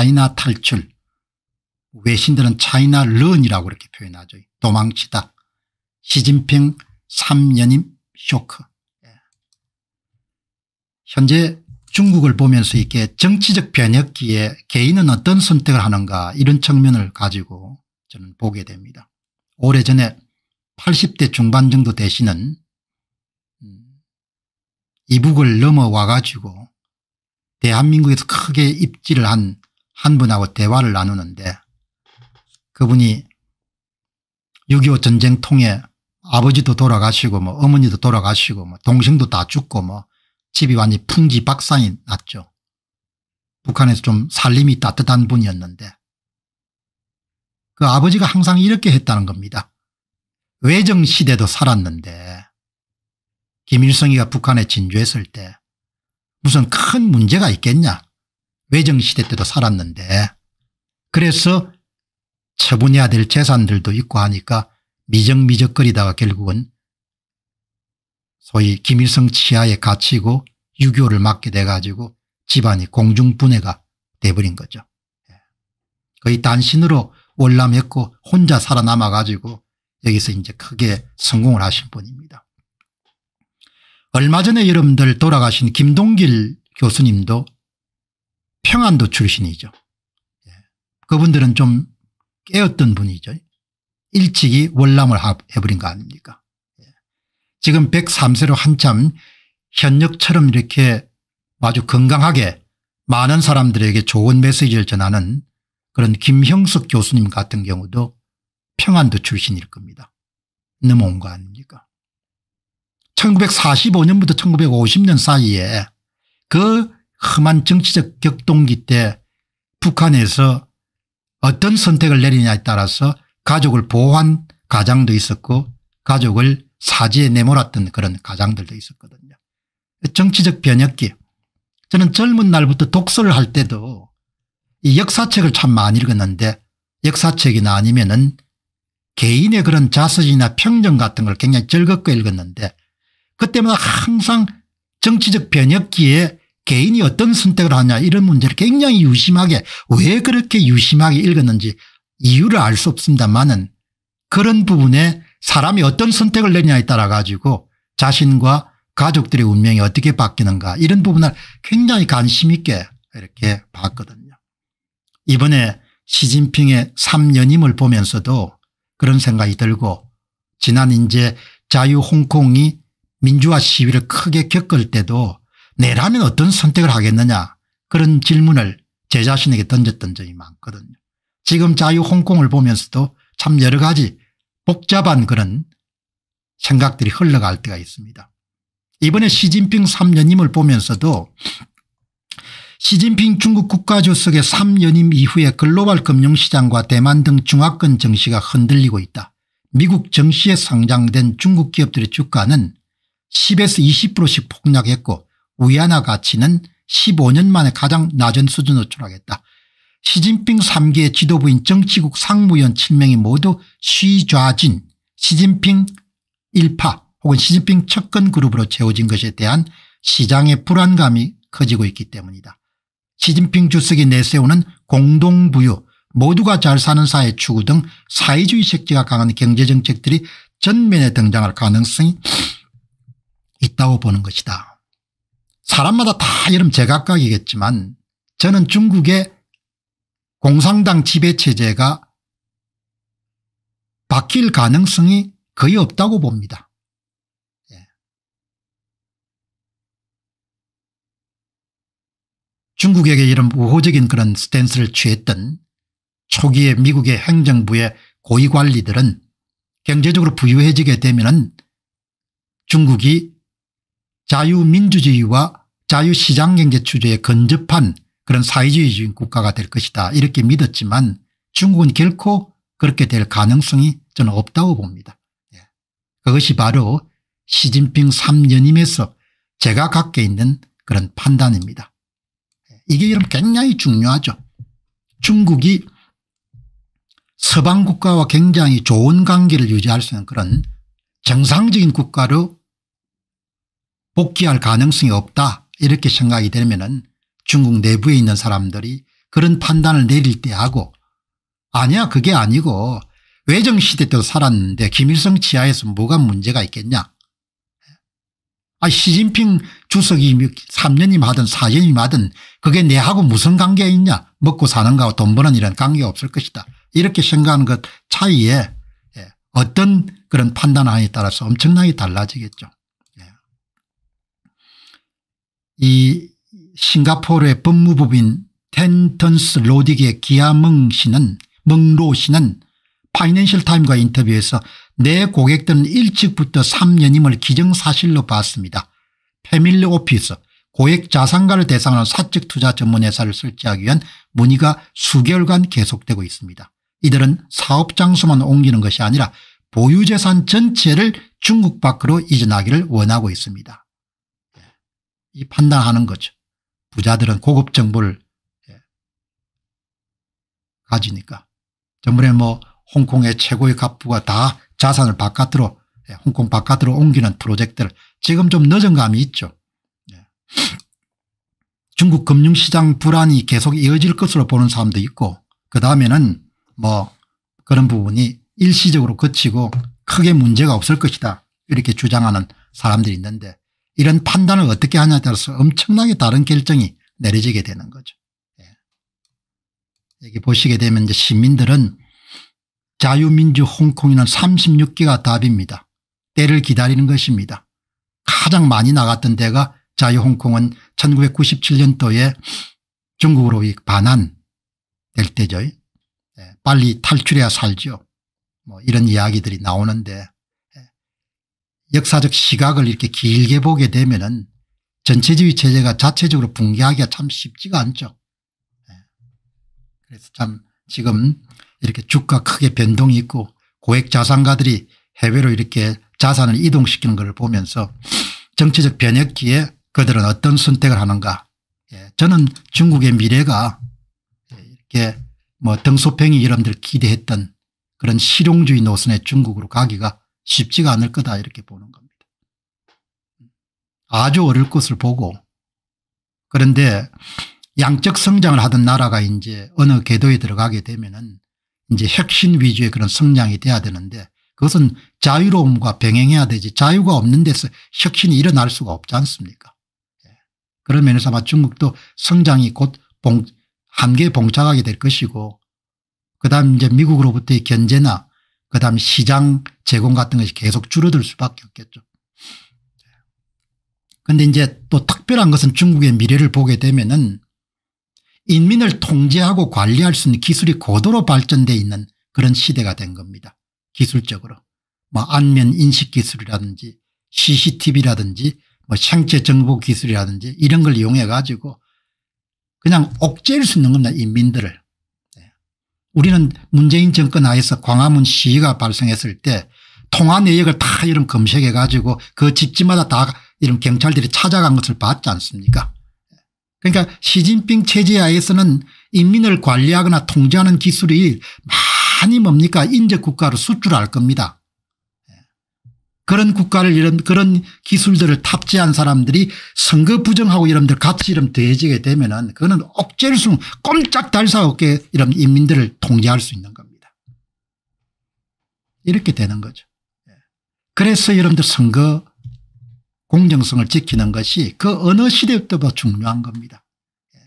차이나 탈출. 외신들은 차이나 런이라고 이렇게 표현하죠. 도망치다. 시진핑 3년임 쇼크. 예. 현재 중국을 보면서 이렇게 정치적 변혁기에 개인은 어떤 선택을 하는가 이런 측면을 가지고 저는 보게 됩니다. 오래전에 80대 중반 정도 되시는 음, 이북을 넘어와 가지고 대한민국에서 크게 입지를 한한 분하고 대화를 나누는데 그분이 6.25 전쟁 통에 아버지도 돌아가시고 뭐 어머니도 돌아가시고 뭐 동생도 다 죽고 뭐 집이 완전히 풍지박산이 났죠. 북한에서 좀 살림이 따뜻한 분이었는데 그 아버지가 항상 이렇게 했다는 겁니다. 외정시대도 살았는데 김일성이가 북한에 진주했을 때 무슨 큰 문제가 있겠냐 외정시대 때도 살았는데 그래서 처분해야 될 재산들도 있고 하니까 미적미적거리다가 결국은 소위 김일성 치하에 갇히고 유교를 맡게 돼가지고 집안이 공중분해가 돼버린 거죠. 예. 거의 단신으로 월남했고 혼자 살아남아가지고 여기서 이제 크게 성공을 하신 분입니다. 얼마 전에 여러분들 돌아가신 김동길 교수님도 평안도 출신이죠. 예. 그분들은 좀 깨었던 분이죠. 일찍이 월남을 해버린 거 아닙니까 예. 지금 103세로 한참 현역처럼 이렇게 아주 건강하게 많은 사람들에게 좋은 메시지를 전하는 그런 김형석 교수님 같은 경우도 평안도 출신일 겁니다. 넘어온 거 아닙니까 1945년부터 1950년 사이에 그 험한 정치적 격동기 때 북한에서 어떤 선택을 내리냐에 따라서 가족을 보호한 가장도 있었고 가족을 사지에 내몰았던 그런 가장들도 있었거든요. 정치적 변혁기 저는 젊은 날부터 독서를 할 때도 이 역사책을 참 많이 읽었는데 역사책이나 아니면 은 개인의 그런 자서지나 평정 같은 걸 굉장히 즐겁게 읽었는데 그때마다 항상 정치적 변혁기에 개인이 어떤 선택을 하냐 이런 문제를 굉장히 유심하게 왜 그렇게 유심하게 읽었는지 이유를 알 수 없습니다만은 그런 부분에 사람이 어떤 선택을 내냐에 따라 가지고 자신과 가족들의 운명이 어떻게 바뀌는가 이런 부분을 굉장히 관심 있게 이렇게 봤거든요. 이번에 시진핑의 3년임을 보면서도 그런 생각이 들고 지난 이제 자유 홍콩이 민주화 시위를 크게 겪을 때도 내라면 어떤 선택을 하겠느냐 그런 질문을 제 자신에게 던졌던 점이 많거든요. 지금 자유 홍콩을 보면서도 참 여러 가지 복잡한 그런 생각들이 흘러갈 때가 있습니다. 이번에 시진핑 3년임을 보면서도 시진핑 중국 국가주석의 3년임 이후에 글로벌 금융시장과 대만 등 중화권 정시가 흔들리고 있다. 미국 정시에 상장된 중국 기업들의 주가는 10에서 20%씩 폭락했고 위안화 가치는 15년 만에 가장 낮은 수준으로 추락했다. 시진핑 3기의 지도부인 정치국 상무위원 7명이 모두 시좌진 시진핑 1파 혹은 시진핑 측근 그룹으로 채워진 것에 대한 시장의 불안감이 커지고 있기 때문이다. 시진핑 주석이 내세우는 공동부유 모두가 잘 사는 사회 추구 등 사회주의 색채가 강한 경제정책들이 전면에 등장할 가능성이 있다고 보는 것이다. 사람마다 다 이름 제각각이겠지만 저는 중국의 공산당 지배체제가 바뀔 가능성이 거의 없다고 봅니다. 예. 중국에게 이런 우호적인 그런 스탠스를 취했던 초기의 미국의 행정부의 고위관리들은 경제적으로 부유해지게 되면 중국이 자유민주주의와 자유시장경제 추조에 근접한 그런 사회주의적인 국가가 될 것이다 이렇게 믿었지만 중국은 결코 그렇게 될 가능성이 저는 없다고 봅니다. 예. 그것이 바로 시진핑 3년임에서 제가 갖게 있는 그런 판단입니다. 예. 이게 여러분 굉장히 중요하죠. 중국이 서방 국가와 굉장히 좋은 관계를 유지할 수 있는 그런 정상적인 국가로 복귀할 가능성이 없다 이렇게 생각이 되면 중국 내부에 있는 사람들이 그런 판단을 내릴 때 하고 아니야 그게 아니고 외정시대 때도 살았는데 김일성 지하에서 뭐가 문제가 있겠냐 아 시진핑 주석이 3년임 하든 4년임 하든 그게 내하고 무슨 관계 있냐 먹고 사는 거하고 돈 버는 일은 관계 없을 것이다 이렇게 생각하는 것 차이에 예, 어떤 그런 판단하에 따라서 엄청나게 달라지겠죠 이 싱가포르의 법무법인 텐턴스 로딕의 기아멍 씨는 멍 로 씨는 파이낸셜 타임과 인터뷰에서 내 고객들은 일찍부터 3년임을 기정사실로 봤습니다. 패밀리 오피스 고액 자산가를 대상으로 사측 투자 전문회사를 설치하기 위한 문의가 수개월간 계속되고 있습니다. 이들은 사업 장소만 옮기는 것이 아니라 보유재산 전체를 중국 밖으로 이전하기를 원하고 있습니다. 이 판단하는 거죠. 부자들은 고급 정보를 예, 가지니까. 전번에 뭐 홍콩의 최고의 갑부가 다 자산을 바깥으로 예, 홍콩 바깥으로 옮기는 프로젝트를 지금 좀 늦은 감이 있죠. 예. 중국 금융시장 불안이 계속 이어질 것으로 보는 사람도 있고 그 다음에는 뭐 그런 부분이 일시적으로 그치고 크게 문제가 없을 것이다 이렇게 주장하는 사람들이 있는데 이런 판단을 어떻게 하냐에 따라서 엄청나게 다른 결정이 내려지게 되는 거죠. 예. 여기 보시게 되면 이제 시민들은 자유민주 홍콩이는 36개가 답입니다. 때를 기다리는 것입니다. 가장 많이 나갔던 데가 자유홍콩은 1997년도에 중국으로 반환 될 때죠. 예. 빨리 탈출해야 살죠. 뭐 이런 이야기들이 나오는데 역사적 시각을 이렇게 길게 보게 되면 은 전체주의 체제가 자체적으로 붕괴하기가 참 쉽지가 않죠. 예. 그래서 참 지금 이렇게 주가 크게 변동이 있고 고액 자산가들이 해외로 이렇게 자산을 이동시키는 것 보면서 정치적 변혁기에 그들은 어떤 선택을 하는가 예. 저는 중국의 미래가 이렇게 뭐 등소평이 여러분들 기대했던 그런 실용주의 노선의 중국으로 가기가 쉽지가 않을 거다 이렇게 보는 겁니다. 아주 어려울 것을 보고 그런데 양적 성장을 하던 나라가 이제 어느 궤도에 들어가게 되면은 이제 혁신 위주의 그런 성장이 돼야 되는데 그것은 자유로움과 병행해야 되지 자유가 없는 데서 혁신이 일어날 수가 없지 않습니까 예. 그런 면에서 아마 중국도 성장이 곧 봉, 한계에 봉착하게 될 것이고 그다음 이제 미국으로부터의 견제나 그다음 시장 제공 같은 것이 계속 줄어들 수밖에 없겠죠. 그런데 이제 또 특별한 것은 중국의 미래를 보게 되면은 인민을 통제하고 관리할 수 있는 기술이 고도로 발전돼 있는 그런 시대가 된 겁니다. 기술적으로 뭐 안면 인식 기술이라든지 CCTV라든지 뭐 생체 정보 기술이라든지 이런 걸 이용해 가지고 그냥 옥죄일 수 있는 겁니다. 인민들을 우리는 문재인 정권 하에서 광화문 시위가 발생했을 때 통화 내역을 다 이런 검색해 가지고 그 집집마다 다 이런 경찰들이 찾아간 것을 봤지 않습니까 그러니까 시진핑 체제 하에서는 인민을 관리하거나 통제하는 기술이 많이 뭡니까 인재국가로 수출할 겁니다. 그런 국가를 이런 그런 기술들을 탑재한 사람들이 선거 부정하고 이런들 같이 이런 돼지게 되면은 그거는 억제할 수 꼼짝 달사 없게 이런 인민들을 통제할 수 있는 겁니다. 이렇게 되는 거죠. 예. 그래서 여러분들 선거 공정성을 지키는 것이 그 어느 시대부터 중요한 겁니다. 예.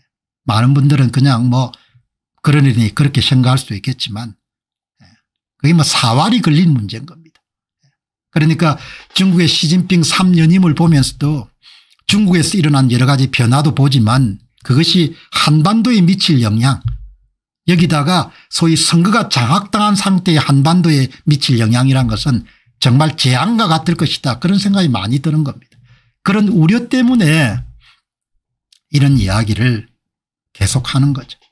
많은 분들은 그냥 뭐 그러니 그렇게 생각할 수 있겠지만 예. 그게 뭐 사활이 걸린 문제인 겁니다. 그러니까 중국의 시진핑 3년임을 보면서도 중국에서 일어난 여러 가지 변화도 보지만 그것이 한반도에 미칠 영향 여기다가 소위 선거가 장악당한 상태의 한반도에 미칠 영향이란 것은 정말 재앙과 같을 것이다 그런 생각이 많이 드는 겁니다. 그런 우려 때문에 이런 이야기를 계속하는 거죠.